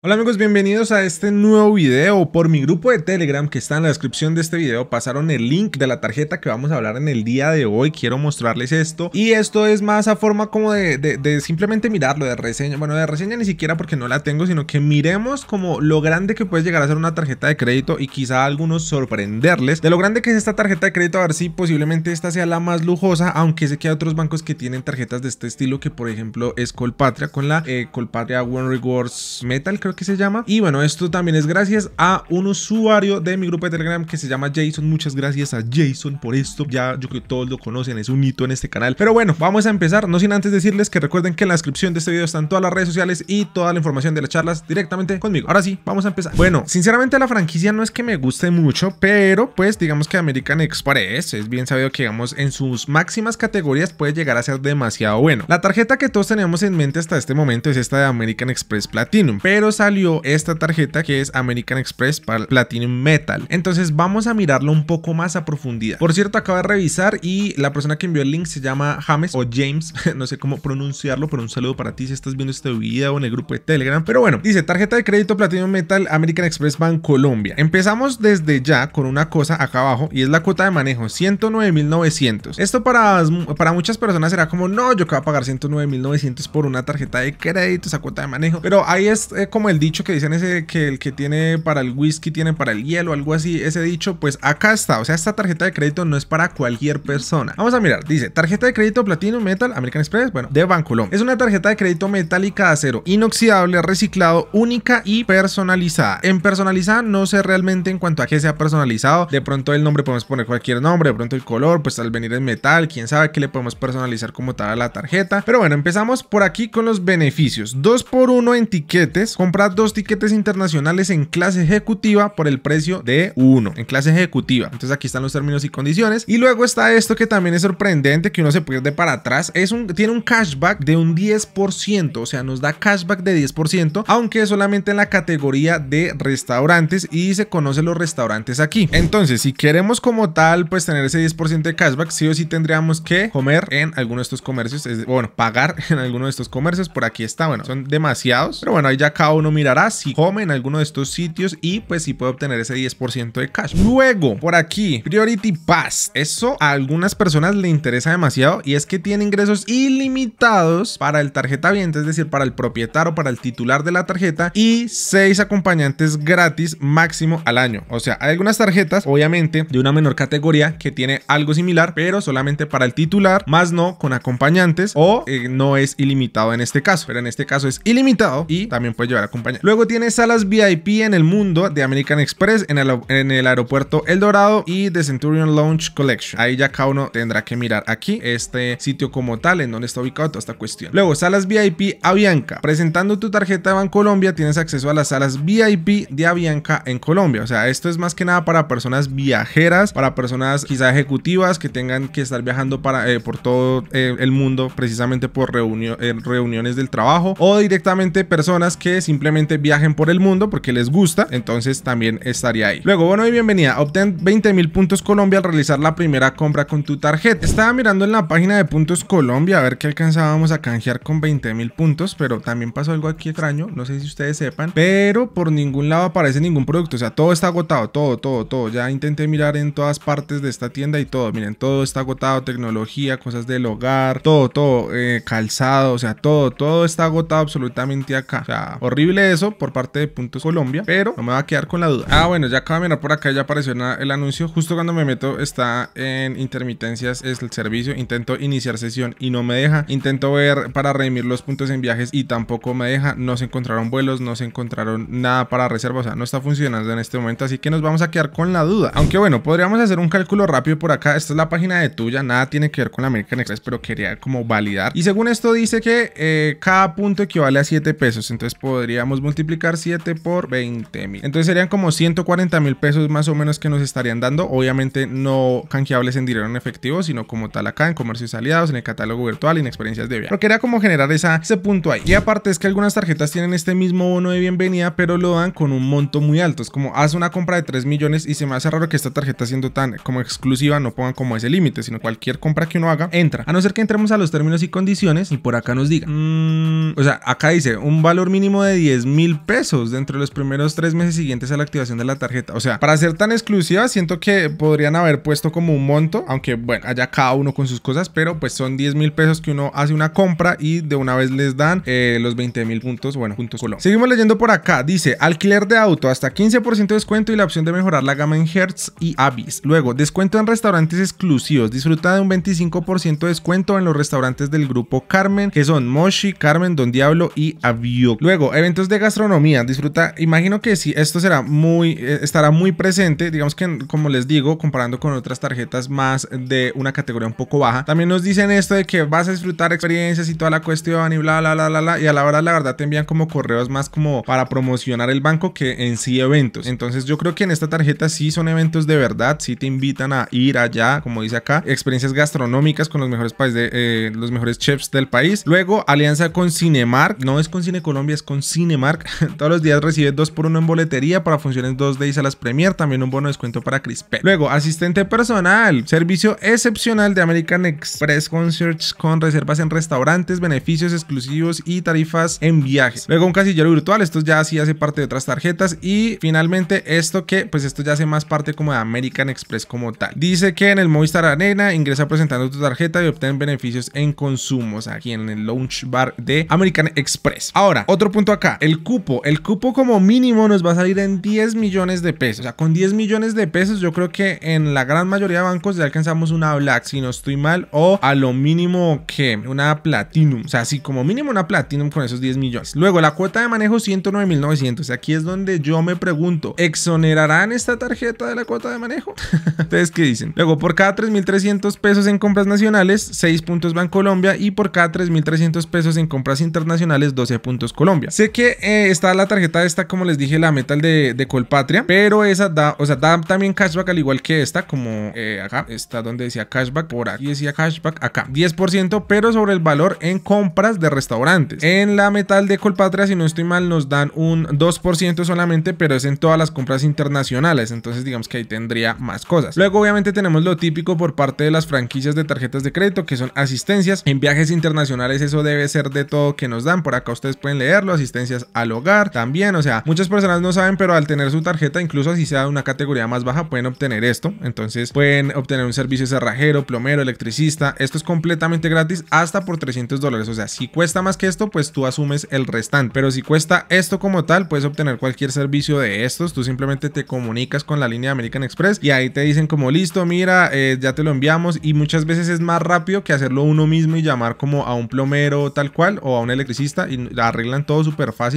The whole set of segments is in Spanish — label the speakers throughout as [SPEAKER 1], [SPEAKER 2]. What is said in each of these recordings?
[SPEAKER 1] Hola amigos, bienvenidos a este nuevo video. Por mi grupo de Telegram que está en la descripción de este video pasaron el link de la tarjeta que vamos a hablar en el día de hoy. Quiero mostrarles esto. Y esto es más a forma como de, simplemente mirarlo, de reseña. Bueno, de reseña ni siquiera porque no la tengo, sino que miremos como lo grande que puede llegar a ser una tarjeta de crédito y quizá algunos sorprenderles de lo grande que es esta tarjeta de crédito. A ver si posiblemente esta sea la más lujosa, aunque sé que hay otros bancos que tienen tarjetas de este estilo que por ejemplo es Colpatria con la eh, Colpatria One Rewards Metal que se llama. Y bueno, esto también es gracias a un usuario de mi grupo de Telegram que se llama Jason. Muchas gracias a Jason por esto. Ya yo creo que todos lo conocen, es un hito en este canal. Pero bueno, vamos a empezar. No sin antes decirles que recuerden que en la descripción de este video están todas las redes sociales y toda la información de las charlas directamente conmigo. Ahora sí, vamos a empezar. Bueno, sinceramente la franquicia no es que me guste mucho, pero pues digamos que American Express es bien sabido que digamos en sus máximas categorías puede llegar a ser demasiado bueno. La tarjeta que todos teníamos en mente hasta este momento es esta de American Express Platinum, pero salió esta tarjeta que es American Express para Platinum Metal. Entonces vamos a mirarlo un poco más a profundidad. Por cierto, acabo de revisar y la persona que envió el link se llama James o James, no sé cómo pronunciarlo, pero un saludo para ti si estás viendo este video en el grupo de Telegram. Pero bueno, dice tarjeta de crédito Platinum Metal American Express Bank Colombia. Empezamos desde ya con una cosa acá abajo y es la cuota de manejo, 109.900. Esto para, para muchas personas será como, no, yo va a pagar 109.900 por una tarjeta de crédito, esa cuota de manejo. Pero ahí es eh, como el dicho que dicen ese que el que tiene para el whisky tiene para el hielo, algo así, ese dicho, pues acá está, o sea, esta tarjeta de crédito no es para cualquier persona. Vamos a mirar, dice, tarjeta de crédito platino Metal American Express, bueno, de Banculón. Es una tarjeta de crédito metálica de acero, inoxidable, reciclado, única y personalizada. En personalizada no sé realmente en cuanto a que sea personalizado, de pronto el nombre podemos poner cualquier nombre, de pronto el color, pues al venir en metal, quién sabe que le podemos personalizar como tal a la tarjeta. Pero bueno, empezamos por aquí con los beneficios. 2 por 1 en tiquetes, compra dos tiquetes internacionales en clase ejecutiva por el precio de uno, en clase ejecutiva. Entonces aquí están los términos y condiciones. Y luego está esto que también es sorprendente, que uno se pierde para atrás. Es un, tiene un cashback de un 10%, o sea, nos da cashback de 10%, aunque solamente en la categoría de restaurantes y se conocen los restaurantes aquí. Entonces, si queremos como tal, pues tener ese 10% de cashback, sí o sí tendríamos que comer en alguno de estos comercios, bueno, pagar en alguno de estos comercios. Por aquí está, bueno, son demasiados, pero bueno, ahí ya cada uno mirará si come en alguno de estos sitios y pues si puede obtener ese 10% de cash. Luego, por aquí, Priority Pass. Eso a algunas personas le interesa demasiado y es que tiene ingresos ilimitados para el tarjeta viente, es decir, para el propietario, para el titular de la tarjeta y 6 acompañantes gratis máximo al año. O sea, hay algunas tarjetas, obviamente, de una menor categoría que tiene algo similar, pero solamente para el titular, más no con acompañantes o eh, no es ilimitado en este caso, pero en este caso es ilimitado y también puede llevar a Luego tiene salas VIP en el mundo de American Express, en el, aeropuerto El Dorado y de Centurion Lounge Collection. Ahí ya cada uno tendrá que mirar aquí este sitio como tal, en donde está ubicado toda esta cuestión. Luego, salas VIP Avianca. Presentando tu tarjeta de Colombia tienes acceso a las salas VIP de Avianca en Colombia. O sea, esto es más que nada para personas viajeras, para personas quizá ejecutivas que tengan que estar viajando para, eh, por todo eh, el mundo, precisamente por eh, reuniones del trabajo, o directamente personas que simplemente viajen por el mundo porque les gusta, entonces también estaría ahí. Luego, bueno y bienvenida, obtén 20 mil puntos Colombia al realizar la primera compra con tu tarjeta. Estaba mirando en la página de puntos Colombia a ver qué alcanzábamos a canjear con 20 mil puntos, pero también pasó algo aquí extraño, no sé si ustedes sepan, pero por ningún lado aparece ningún producto, o sea, todo está agotado, todo, todo, todo. Ya intenté mirar en todas partes de esta tienda y todo, miren, todo está agotado, tecnología, cosas del hogar, todo, todo, eh, calzado, o sea, todo, todo está agotado absolutamente acá. O sea, horrible eso por parte de Puntos Colombia, pero no me va a quedar con la duda. Ah, bueno, ya acaba de mirar por acá, ya apareció el anuncio. Justo cuando me meto está en intermitencias, es el servicio. Intento iniciar sesión y no me deja. Intento ver para redimir los puntos en viajes y tampoco me deja. No se encontraron vuelos, no se encontraron nada para reserva, o sea, no está funcionando en este momento, así que nos vamos a quedar con la duda. Aunque bueno, podríamos hacer un cálculo rápido por acá. Esta es la página de tuya, nada tiene que ver con la American Express, pero quería como validar. Y según esto dice que eh, cada punto equivale a 7 pesos, entonces podría a multiplicar 7 por 20 mil. Entonces serían como 140 mil pesos más o menos que nos estarían dando. Obviamente no canjeables en dinero en efectivo, sino como tal acá en comercios aliados, en el catálogo virtual y en experiencias de viaje. pero que era como generar ese punto ahí. Y aparte es que algunas tarjetas tienen este mismo bono de bienvenida, pero lo dan con un monto muy alto. Es como haz una compra de 3 millones y se me hace raro que esta tarjeta siendo tan como exclusiva no pongan como ese límite, sino cualquier compra que uno haga entra. A no ser que entremos a los términos y condiciones y por acá nos diga. Mm, o sea, acá dice un valor mínimo de 10 10 mil pesos dentro de los primeros tres meses siguientes a la activación de la tarjeta. O sea, para ser tan exclusiva, siento que podrían haber puesto como un monto, aunque bueno, haya cada uno con sus cosas, pero pues son 10 mil pesos que uno hace una compra y de una vez les dan eh, los 20 mil puntos, bueno, puntos solo. Seguimos leyendo por acá, dice alquiler de auto hasta 15% de descuento y la opción de mejorar la gama en Hertz y Avis. Luego, descuento en restaurantes exclusivos, disfruta de un 25% de descuento en los restaurantes del grupo Carmen, que son Moshi, Carmen, Don Diablo y Avio. Luego, eventos de gastronomía, disfruta, imagino que si sí, esto será muy, eh, estará muy presente, digamos que como les digo, comparando con otras tarjetas más de una categoría un poco baja, también nos dicen esto de que vas a disfrutar experiencias y toda la cuestión y bla, bla, bla, bla, bla, y a la hora la verdad te envían como correos más como para promocionar el banco que en sí eventos. Entonces yo creo que en esta tarjeta sí son eventos de verdad, sí te invitan a ir allá, como dice acá, experiencias gastronómicas con los mejores, países de, eh, los mejores chefs del país. Luego, alianza con Cinemark, no es con Cine Colombia, es con Cine Cinemark. Todos los días recibes 2x1 en boletería para funciones 2D y las Premier, también un bono descuento para Crisper Luego, asistente personal, servicio excepcional de American Express Concierge con reservas en restaurantes, beneficios exclusivos y tarifas en viajes. Luego un casillero virtual, esto ya sí hace parte de otras tarjetas y finalmente esto que pues esto ya hace más parte como de American Express como tal. Dice que en el Movistar Arena ingresa presentando tu tarjeta y obtén beneficios en consumos aquí en el launch bar de American Express. Ahora, otro punto acá, el cupo. El cupo como mínimo nos va a salir en 10 millones de pesos. O sea, con 10 millones de pesos yo creo que en la gran mayoría de bancos ya alcanzamos una Black, si no estoy mal. O a lo mínimo que una Platinum. O sea, así como mínimo una Platinum con esos 10 millones. Luego, la cuota de manejo 109.900. Aquí es donde yo me pregunto, ¿exonerarán esta tarjeta de la cuota de manejo? ¿Ustedes ¿qué dicen? Luego, por cada 3.300 pesos en compras nacionales, 6 puntos van Colombia. Y por cada 3.300 pesos en compras internacionales, 12 puntos Colombia. Sé que eh, está la tarjeta esta, como les dije, la metal de, Colpatria. Pero esa da, o sea, da también cashback al igual que esta, como eh, acá. Está donde decía cashback, por aquí decía cashback, acá. 10%, pero sobre el valor en compras de restaurantes. En la metal de Colpatria, si no estoy mal, nos dan un 2% solamente, pero es en todas las compras internacionales. Entonces, digamos que ahí tendría más cosas. Luego, obviamente, tenemos lo típico por parte de las franquicias de tarjetas de crédito, que son asistencias. En viajes internacionales, eso debe ser de todo que nos dan. Por acá ustedes pueden leerlo, asistencias al hogar también. O sea, muchas personas no saben, pero al tener su tarjeta, incluso si sea de una categoría más baja, pueden obtener esto. Entonces pueden obtener un servicio cerrajero, plomero, electricista. Esto es completamente gratis hasta por 300 dólares. O sea, si cuesta más que esto, pues tú asumes el restante. Pero si cuesta esto como tal, puedes obtener cualquier servicio de estos. Tú simplemente te comunicas con la línea de American Express y ahí te dicen como listo, mira, eh, ya te lo enviamos. Y muchas veces es más rápido que hacerlo uno mismo y llamar como a un plomero tal cual o a un electricista y arreglan todo súper fácil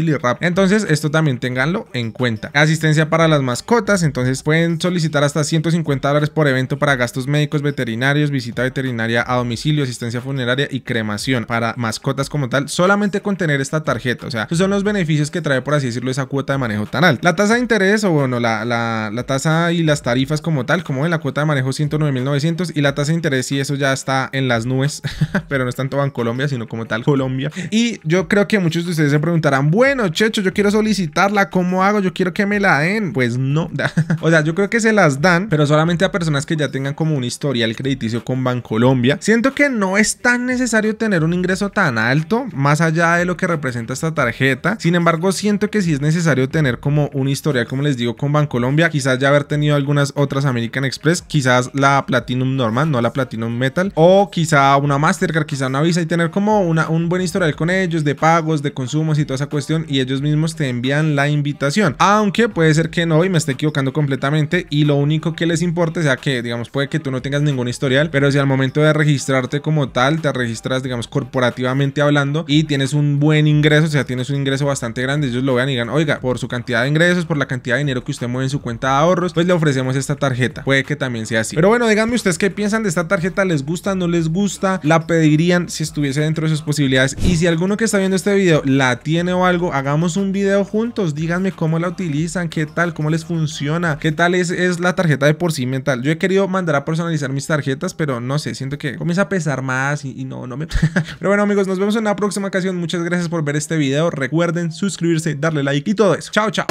[SPEAKER 1] entonces esto también ténganlo en cuenta. Asistencia para las mascotas, entonces pueden solicitar hasta 150 dólares por evento para gastos médicos, veterinarios, visita veterinaria a domicilio, asistencia funeraria y cremación para mascotas como tal, solamente con tener esta tarjeta. O sea, son los beneficios que trae, por así decirlo, esa cuota de manejo tan alta. La tasa de interés, o bueno, la, tasa y las tarifas como tal, como en la cuota de manejo 109.900 y la tasa de interés, y eso ya está en las nubes, pero no es tanto en Colombia, sino como tal Colombia. Y yo creo que muchos de ustedes se preguntarán, bueno, Checho, yo quiero solicitarla, ¿cómo hago? Yo quiero que me la den. Pues no. o sea, yo creo que se las dan, pero solamente a personas que ya tengan como un historial crediticio con Bancolombia. Siento que no es tan necesario tener un ingreso tan alto, más allá de lo que representa esta tarjeta. Sin embargo, siento que sí es necesario tener como un historial, como les digo, con Bancolombia. Quizás ya haber tenido algunas otras American Express, quizás la Platinum normal, no la Platinum Metal, o quizá una Mastercard, quizá una Visa y tener como una, un buen historial con ellos de pagos, de consumos y toda esa cuestión y ellos mismos te envían la invitación. Aunque puede ser que no y me esté equivocando completamente y lo único que les importa sea que, digamos, puede que tú no tengas ningún historial, pero si al momento de registrarte como tal, te registras, digamos, corporativamente hablando y tienes un buen ingreso, o sea, tienes un ingreso bastante grande, ellos lo vean y digan, oiga, por su cantidad de ingresos, por la cantidad de dinero que usted mueve en su cuenta de ahorros, pues le ofrecemos esta tarjeta. Puede que también sea así. Pero bueno, díganme ustedes qué piensan de esta tarjeta, les gusta, no les gusta, la pedirían si estuviese dentro de sus posibilidades y si alguno que está viendo este video la tiene o algo, hagamos un video juntos, díganme cómo la utilizan, qué tal, cómo les funciona, qué tal es, la tarjeta de por sí mental. Yo he querido mandar a personalizar mis tarjetas, pero no sé, siento que comienza a pesar más y, no, no me... pero bueno amigos, nos vemos en la próxima ocasión, muchas gracias por ver este video, recuerden suscribirse, darle like y todo eso. Chao, chao.